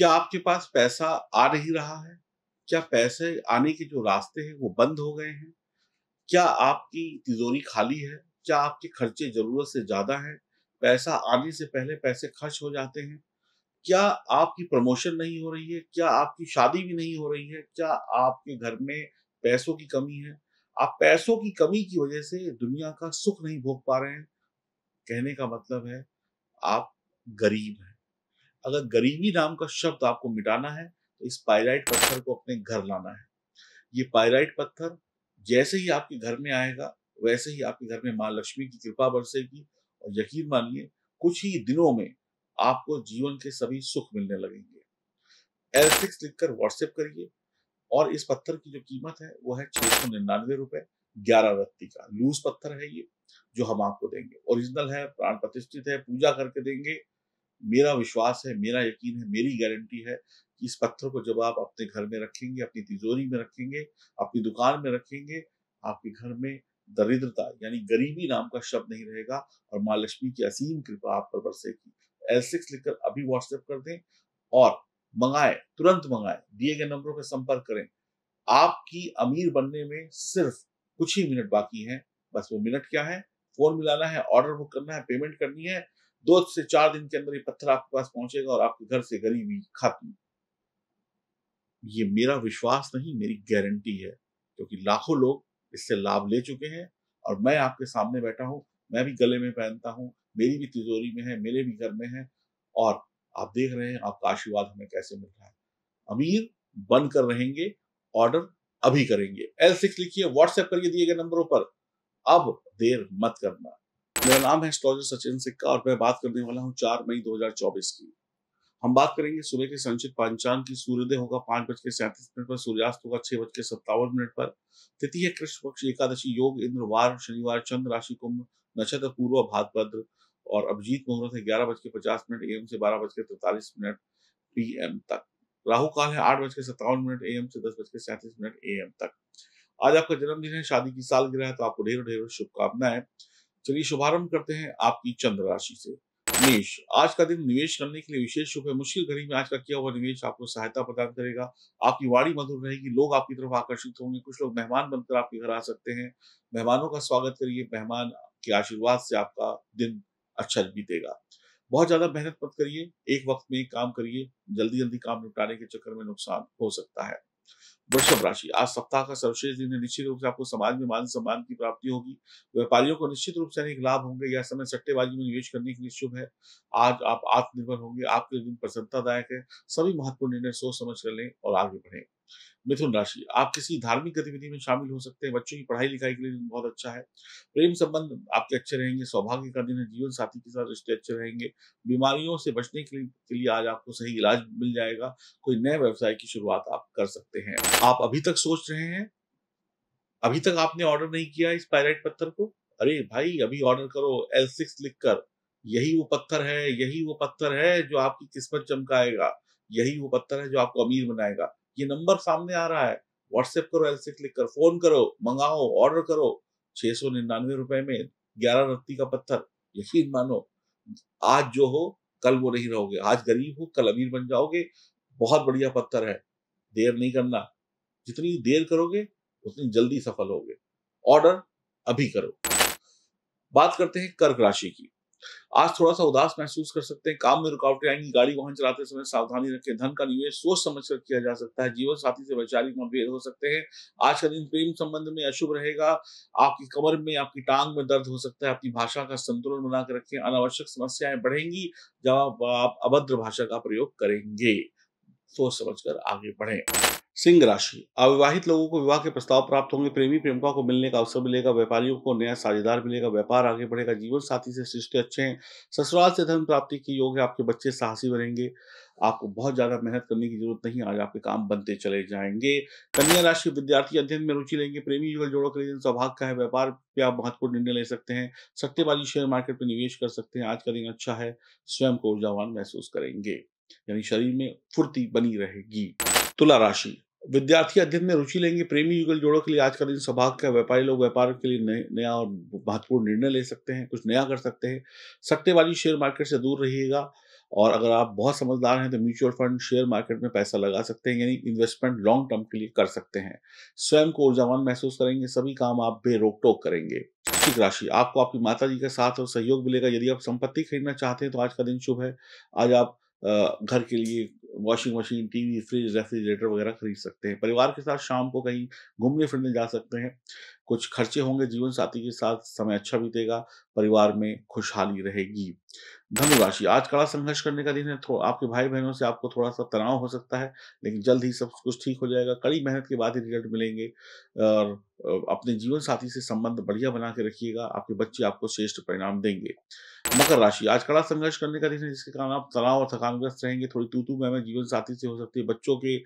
क्या आपके पास पैसा आ नहीं रहा है क्या पैसे आने के जो रास्ते हैं वो बंद हो गए हैं क्या आपकी तिजोरी खाली है क्या आपके खर्चे जरूरत से ज्यादा हैं पैसा आने से पहले पैसे खर्च हो जाते हैं क्या आपकी प्रमोशन नहीं हो रही है क्या आपकी शादी भी नहीं हो रही है क्या आपके घर में पैसों की कमी है आप पैसों की कमी की वजह से दुनिया का सुख नहीं भोग पा रहे हैं कहने का मतलब है आप गरीब हैं अगर गरीबी नाम का शब्द आपको मिटाना है तो इस पायराइट पत्थर को अपने घर लाना है ये पायराइट पत्थर जैसे ही आपके घर में आएगा वैसे ही आपके घर में माँ लक्ष्मी की कृपा बरसेगी और यकीन मानिए कुछ ही दिनों में आपको जीवन के सभी सुख मिलने लगेंगे एल सिक्स लिखकर व्हाट्सएप करिए और इस पत्थर की जो कीमत है वो है छह सौ निन्यानवे रुपए ग्यारह रत्ती का लूज पत्थर है ये जो हम आपको देंगे ओरिजिनल है प्राण प्रतिष्ठित है पूजा करके देंगे मेरा विश्वास है मेरा यकीन है मेरी गारंटी है कि इस पत्थर को जब आप अपने घर में रखेंगे अपनी तिजोरी में रखेंगे अपनी दुकान में रखेंगे आपके घर में दरिद्रता यानी गरीबी नाम का शब्द नहीं रहेगा और माँ लक्ष्मी की असीम कृपा आप पर बरसेगी एल सिक्स लिखकर अभी व्हाट्सएप कर दें और मंगाए तुरंत मंगाए दिए गए नंबरों पर संपर्क करें आपकी अमीर बनने में सिर्फ कुछ ही मिनट बाकी हैं बस वो मिनट क्या है फोन मिलाना है ऑर्डर बुक करना है पेमेंट करनी है दो से चार दिन के अंदर ये पत्थर आपके पास पहुंचेगा और आपके घर से गरीबी खत्म ये मेरा विश्वास नहीं मेरी गारंटी है क्योंकि तो लाखों लोग इससे लाभ ले चुके हैं और मैं आपके सामने बैठा हूं मैं भी गले में पहनता हूँ मेरी भी तिजोरी में है मेरे भी घर में है और आप देख रहे हैं आपका आशीर्वाद हमें कैसे मिल रहा है अमीर बन कर रहेंगे ऑर्डर अभी करेंगे एल सिक्स लिखिए व्हाट्सएप करिए दिए गए नंबरों पर अब देर मत करना मेरा नाम है एस्ट्रोलॉजर सचिन सिक्का और मैं बात करने वाला हूँ चार मई 2024 की हम बात करेंगे सुबह के संचित पंचांग की सूर्योदय होगा पांच बज के सैंतीस मिनट पर सूर्यास्त होगा छह बज के सत्तावन मिनट पर तिथि है कृष्ण पक्ष एकादशी योग वार शनिवार चंद्र राशि कुंभ नक्षत्र पूर्व भाद्रपद और अभिजीत मुहूर्त है ग्यारह बज के पचास मिनट एम से बारह बज के तैतालीस मिनट पी एम तक राहु काल है आठ बज के सत्तावन मिनट एम से दस बज के सैंतीस मिनट एएम तक आज आपका जन्मदिन है शादी की सालगिरह है तो आपको ढेरों ढेरों शुभकामनाएं चलिए शुभारंभ करते हैं आपकी चंद्र राशि से निवेश आज का दिन निवेश करने के लिए विशेष रूप है मुश्किल घड़ी में आज का किया हुआ निवेश आपको सहायता प्रदान करेगा आपकी वाड़ी मधुर रहेगी लोग आपकी तरफ आकर्षित होंगे कुछ लोग मेहमान बनकर आपके घर आ सकते हैं मेहमानों का स्वागत करिए मेहमान के आशीर्वाद से आपका दिन अच्छा बीतेगा बहुत ज्यादा मेहनत मत करिए एक वक्त में काम करिए जल्दी जल्दी काम निपटाने के चक्कर में नुकसान हो सकता है वृषभ राशि आज सप्ताह का सर्वश्रेष्ठ दिन है निश्चित रूप से आपको समाज में मान सम्मान की प्राप्ति होगी व्यापारियों को निश्चित रूप से अनेक लाभ होंगे यह समय सट्टेबाजी में निवेश करने के लिए शुभ है आज आप आत्मनिर्भर होंगे आपके दिन प्रसन्नतादायक है सभी महत्वपूर्ण निर्णय सोच समझ कर लें और आगे बढ़ें मिथुन राशि आप किसी धार्मिक गतिविधि में शामिल हो सकते हैं बच्चों की पढ़ाई लिखाई के लिए दिन बहुत अच्छा है प्रेम संबंध आपके अच्छे रहेंगे सौभाग्य का दिन है जीवन साथी के साथ रिश्ते अच्छे रहेंगे बीमारियों से बचने के लिए, के लिए आज आपको सही इलाज मिल जाएगा कोई नए व्यवसाय की शुरुआत आप कर सकते हैं आप अभी तक सोच रहे हैं अभी तक आपने ऑर्डर नहीं किया इस पायराइट पत्थर को अरे भाई अभी ऑर्डर करो एल सिक्स लिख कर यही वो पत्थर है यही वो पत्थर है जो आपकी किस्मत चमकाएगा यही वो पत्थर है जो आपको अमीर बनाएगा ये नंबर सामने आ रहा है व्हाट्सएप करो एल सिक्स लिख कर फोन करो मंगाओ ऑर्डर करो छह सौ निन्यानवे रुपए में ग्यारह रत्ती का पत्थर यकीन मानो आज जो हो कल वो नहीं रहोगे आज गरीब हो कल अमीर बन जाओगे बहुत बढ़िया पत्थर है देर नहीं करना जितनी देर करोगे उतनी जल्दी सफल होगे ऑर्डर अभी करो बात करते हैं कर्क राशि की आज थोड़ा सा उदास महसूस कर सकते हैं काम में रुकावटें आएंगी गाड़ी वाहन चलाते समय सावधानी रखें धन का निवेश सोच समझ कर किया जा सकता है जीवन साथी से वैचारिक मतभेद हो सकते हैं आज का दिन प्रेम संबंध में अशुभ रहेगा आपकी कमर में आपकी टांग में दर्द हो सकता है अपनी भाषा का संतुलन बनाकर रखें अनावश्यक समस्याएं बढ़ेंगी जब आप अभद्र भाषा का प्रयोग करेंगे सोच समझ कर आगे बढ़े सिंह राशि अविवाहित लोगों को विवाह के प्रस्ताव प्राप्त होंगे प्रेमी प्रेमिका को मिलने का अवसर मिलेगा व्यापारियों को नया साझेदार मिलेगा व्यापार आगे बढ़ेगा जीवन साथी से रिश्ते अच्छे हैं ससुराल से धन प्राप्ति की योग है आपके बच्चे साहसी बनेंगे आपको बहुत ज्यादा मेहनत करने की जरूरत नहीं आज आपके काम बनते चले जाएंगे कन्या राशि विद्यार्थी अध्ययन में रुचि लेंगे प्रेमी युगल जोड़ों के लिए सौभाग्य का है व्यापार पे आप महत्वपूर्ण निर्णय ले सकते हैं सट्टेबाजी शेयर मार्केट में निवेश कर सकते हैं आज का दिन अच्छा है स्वयं को ऊर्जावान महसूस करेंगे यानी शरीर में फुर्ती बनी रहेगी तुला राशि विद्यार्थी अध्ययन में रुचि लेंगे प्रेमी युगल जोड़ों के लिए आज का दिन सौभाग्य का व्यापारी लोग व्यापार के लिए नया और महत्वपूर्ण निर्णय ले सकते हैं कुछ नया कर सकते हैं सट्टेबाजी शेयर मार्केट से दूर रहिएगा और अगर आप बहुत समझदार हैं तो म्यूचुअल फंड शेयर मार्केट में पैसा लगा सकते हैं यानी इन्वेस्टमेंट लॉन्ग टर्म के लिए कर सकते हैं स्वयं को ऊर्जावान महसूस करेंगे सभी काम आप बेरोक टोक करेंगे वृश्चिक राशि आपको आपकी माता जी का साथ और सहयोग मिलेगा यदि आप संपत्ति खरीदना चाहते हैं तो आज का दिन शुभ है आज आप घर के लिए washing machine TV fridge refrigerator वगैरह खरीद सकते हैं परिवार के साथ शाम को कहीं घूमने फिरने जा सकते हैं कुछ खर्चे होंगे जीवन साथी के साथ समय अच्छा बीतेगा परिवार में खुशहाली रहेगी धनुराशि आज कड़ा संघर्ष करने का दिन है थो, तो आपके भाई बहनों से आपको थोड़ा सा तनाव हो सकता है लेकिन जल्द ही सब कुछ ठीक हो जाएगा कड़ी मेहनत के बाद ही रिजल्ट मिलेंगे और अपने जीवन साथी से संबंध बढ़िया बना के रखिएगा आपके बच्चे आपको श्रेष्ठ परिणाम देंगे मकर राशि आज कड़ा संघर्ष करने का दिन है जिसके कारण आप तनाव और थकानग्रस्त रहेंगे थोड़ी तू तू मैं अपने जीवन साथी से हो सकती है बच्चों के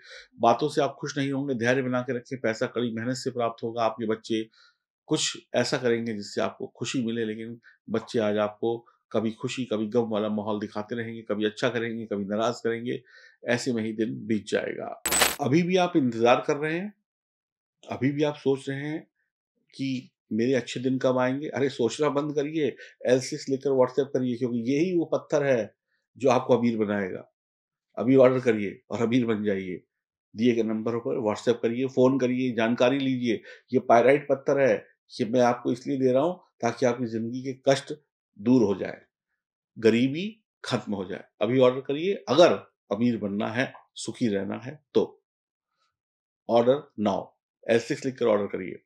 बातों से आप खुश नहीं होंगे धैर्य बना के रखें पैसा कड़ी मेहनत से प्राप्त होगा आपके बच्चे कुछ ऐसा करेंगे जिससे आपको खुशी मिले लेकिन बच्चे आज आपको कभी खुशी कभी गम वाला माहौल दिखाते रहेंगे कभी अच्छा करेंगे कभी नाराज करेंगे ऐसे में ही दिन बीत जाएगा अभी भी आप इंतजार कर रहे हैं अभी भी आप सोच रहे हैं कि मेरे अच्छे दिन कब आएंगे अरे सोचना बंद करिए एलसीस लेकर व्हाट्सएप करिए क्योंकि यही वो पत्थर है जो आपको अमीर बनाएगा अभी ऑर्डर करिए और अमीर बन जाइए दिए गए नंबरों पर व्हाट्सएप करिए फ़ोन करिए जानकारी लीजिए ये पायराइट पत्थर है ये मैं आपको इसलिए दे रहा हूँ ताकि आपकी ज़िंदगी के कष्ट दूर हो जाए गरीबी खत्म हो जाए अभी ऑर्डर करिए अगर अमीर बनना है सुखी रहना है तो ऑर्डर नाउ ऐसे क्लिक लिख कर ऑर्डर करिए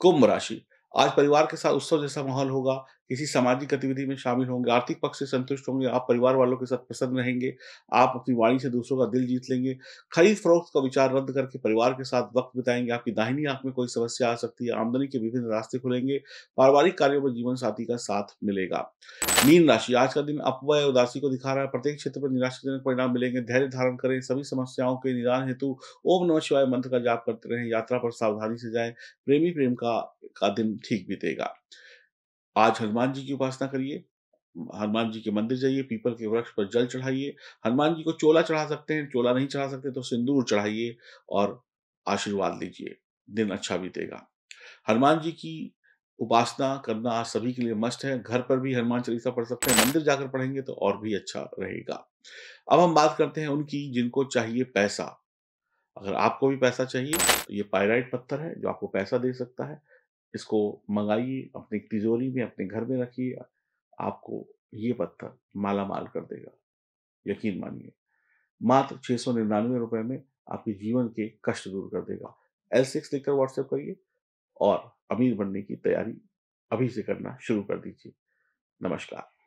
कुंभ राशि आज परिवार के साथ उत्सव जैसा माहौल होगा किसी सामाजिक गतिविधि में शामिल होंगे आर्थिक पक्ष से संतुष्ट होंगे आप परिवार वालों के साथ प्रसन्न रहेंगे आप अपनी वाणी से दूसरों का दिल जीत लेंगे खरीद फरोख्त का विचार रद्द करके परिवार के साथ वक्त बिताएंगे आपकी दाहिनी आंख में कोई समस्या आ सकती है आमदनी के विभिन्न रास्ते खुलेंगे पारिवारिक कार्यों में जीवन साथी का साथ मिलेगा मीन राशि आज का दिन अपवय उदासी को दिखा रहा है प्रत्येक क्षेत्र पर निराशाजनक परिणाम मिलेंगे धैर्य धारण करें सभी समस्याओं के निदान हेतु ओम नमः शिवाय मंत्र का जाप करते रहें यात्रा पर सावधानी से जाएं प्रेमी प्रेम का दिन ठीक बीतेगा आज हनुमान जी की उपासना करिए हनुमान जी के मंदिर जाइए पीपल के वृक्ष पर जल चढ़ाइए हनुमान जी को चोला चढ़ा सकते हैं चोला नहीं चढ़ा सकते तो सिंदूर चढ़ाइए और आशीर्वाद लीजिए दिन अच्छा बीतेगा हनुमान जी की उपासना करना आज सभी के लिए मस्त है घर पर भी हनुमान चालीसा पढ़ सकते हैं मंदिर जाकर पढ़ेंगे तो और भी अच्छा रहेगा अब हम बात करते हैं उनकी जिनको चाहिए पैसा अगर आपको भी पैसा चाहिए तो ये पायराइट पत्थर है जो आपको पैसा दे सकता है इसको मंगाइए अपनी तिजोरी में अपने घर में रखिए आपको ये पत्थर माला माल कर देगा यकीन मानिए मात्र छः सौ निन्यानवे रुपये में आपके जीवन के कष्ट दूर कर देगा एल सिक्स लिखकर व्हाट्सएप करिए और अमीर बनने की तैयारी अभी से करना शुरू कर दीजिए नमस्कार